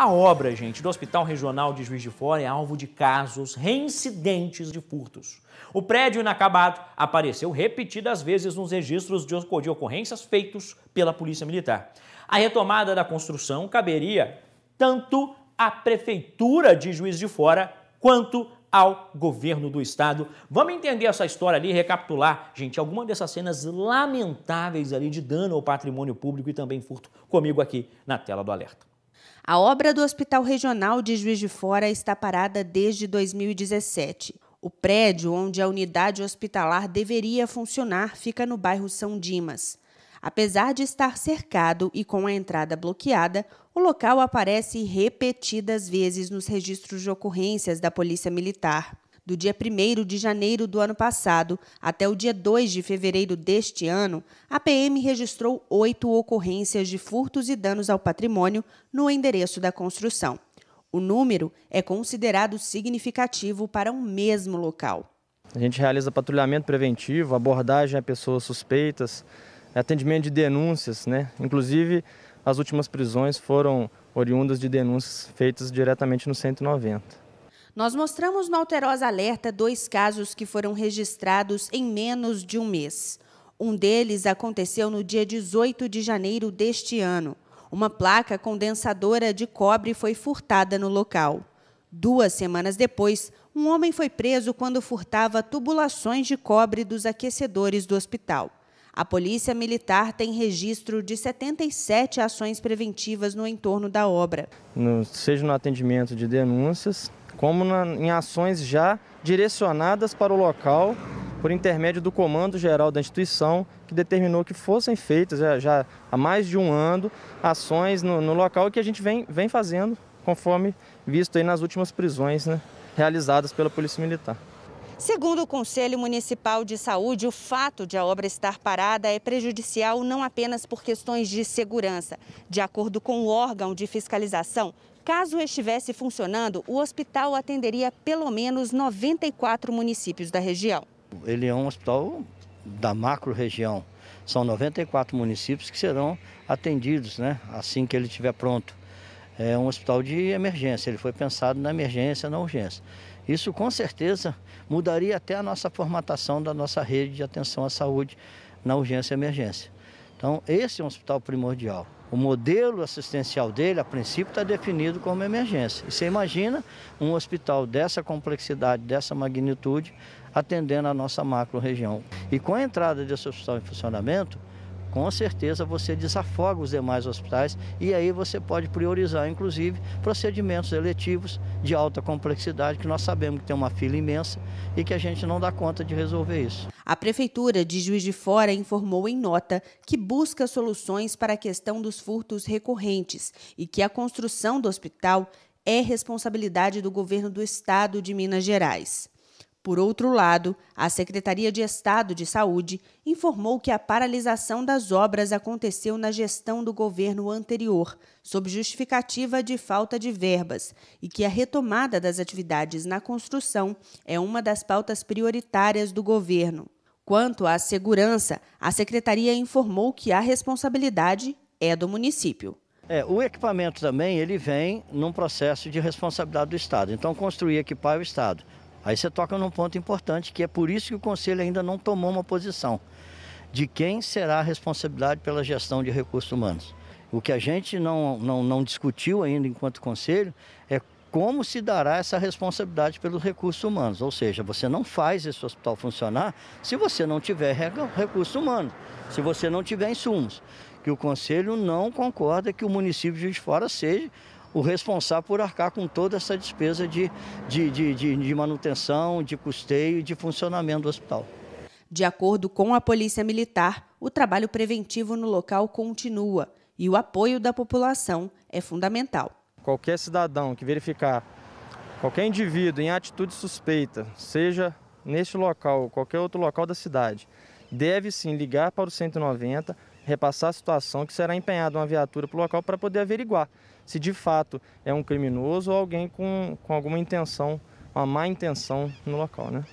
A obra, gente, do Hospital Regional de Juiz de Fora é alvo de casos reincidentes de furtos. O prédio inacabado apareceu repetidas vezes nos registros de ocorrências feitos pela Polícia Militar. A retomada da construção caberia tanto à Prefeitura de Juiz de Fora quanto ao governo do estado. Vamos entender essa história ali, recapitular, gente, alguma dessas cenas lamentáveis ali de dano ao patrimônio público e também furto comigo aqui na tela do alerta. A obra do Hospital Regional de Juiz de Fora está parada desde 2017. O prédio onde a unidade hospitalar deveria funcionar fica no bairro São Dimas. Apesar de estar cercado e com a entrada bloqueada, o local aparece repetidas vezes nos registros de ocorrências da Polícia Militar do dia 1 de janeiro do ano passado até o dia 2 de fevereiro deste ano, a PM registrou oito ocorrências de furtos e danos ao patrimônio no endereço da construção. O número é considerado significativo para um mesmo local. A gente realiza patrulhamento preventivo, abordagem a pessoas suspeitas, atendimento de denúncias, né? Inclusive, as últimas prisões foram oriundas de denúncias feitas diretamente no 190. Nós mostramos no Alterosa Alerta dois casos que foram registrados em menos de um mês. Um deles aconteceu no dia 18 de janeiro deste ano. Uma placa condensadora de cobre foi furtada no local. Duas semanas depois, um homem foi preso quando furtava tubulações de cobre dos aquecedores do hospital. A Polícia Militar tem registro de 77 ações preventivas no entorno da obra. No, seja no atendimento de denúncias, como na, em ações já direcionadas para o local por intermédio do Comando Geral da instituição, que determinou que fossem feitas já, é, já há mais de um ano ações no, no local que a gente vem, vem fazendo, conforme visto aí nas últimas prisões né, realizadas pela Polícia Militar. Segundo o Conselho Municipal de Saúde, o fato de a obra estar parada é prejudicial não apenas por questões de segurança. De acordo com o órgão de fiscalização, Caso estivesse funcionando, o hospital atenderia pelo menos 94 municípios da região. Ele é um hospital da macro-região. São 94 municípios que serão atendidos né, assim que ele estiver pronto. É um hospital de emergência, ele foi pensado na emergência, na urgência. Isso com certeza mudaria até a nossa formatação da nossa rede de atenção à saúde na urgência e emergência. Então, esse é um hospital primordial. O modelo assistencial dele, a princípio, está definido como emergência. E você imagina um hospital dessa complexidade, dessa magnitude, atendendo a nossa macro-região. E com a entrada desse hospital em funcionamento, com certeza você desafoga os demais hospitais e aí você pode priorizar, inclusive, procedimentos eletivos de alta complexidade, que nós sabemos que tem uma fila imensa e que a gente não dá conta de resolver isso. A Prefeitura de Juiz de Fora informou em nota que busca soluções para a questão dos furtos recorrentes e que a construção do hospital é responsabilidade do governo do estado de Minas Gerais. Por outro lado, a Secretaria de Estado de Saúde informou que a paralisação das obras aconteceu na gestão do governo anterior, sob justificativa de falta de verbas, e que a retomada das atividades na construção é uma das pautas prioritárias do governo. Quanto à segurança, a secretaria informou que a responsabilidade é do município. É, o equipamento também ele vem num processo de responsabilidade do Estado. Então, construir equipar é o Estado. Aí você toca num ponto importante, que é por isso que o Conselho ainda não tomou uma posição de quem será a responsabilidade pela gestão de recursos humanos. O que a gente não, não, não discutiu ainda enquanto Conselho é como se dará essa responsabilidade pelos recursos humanos. Ou seja, você não faz esse hospital funcionar se você não tiver recursos humanos, se você não tiver insumos. Que o Conselho não concorda que o município de Juiz de Fora seja o responsável por arcar com toda essa despesa de, de, de, de, de manutenção, de custeio e de funcionamento do hospital. De acordo com a Polícia Militar, o trabalho preventivo no local continua e o apoio da população é fundamental. Qualquer cidadão que verificar qualquer indivíduo em atitude suspeita, seja neste local ou qualquer outro local da cidade, deve sim ligar para o 190 repassar a situação que será empenhada uma viatura para o local para poder averiguar se de fato é um criminoso ou alguém com, com alguma intenção, uma má intenção no local, né?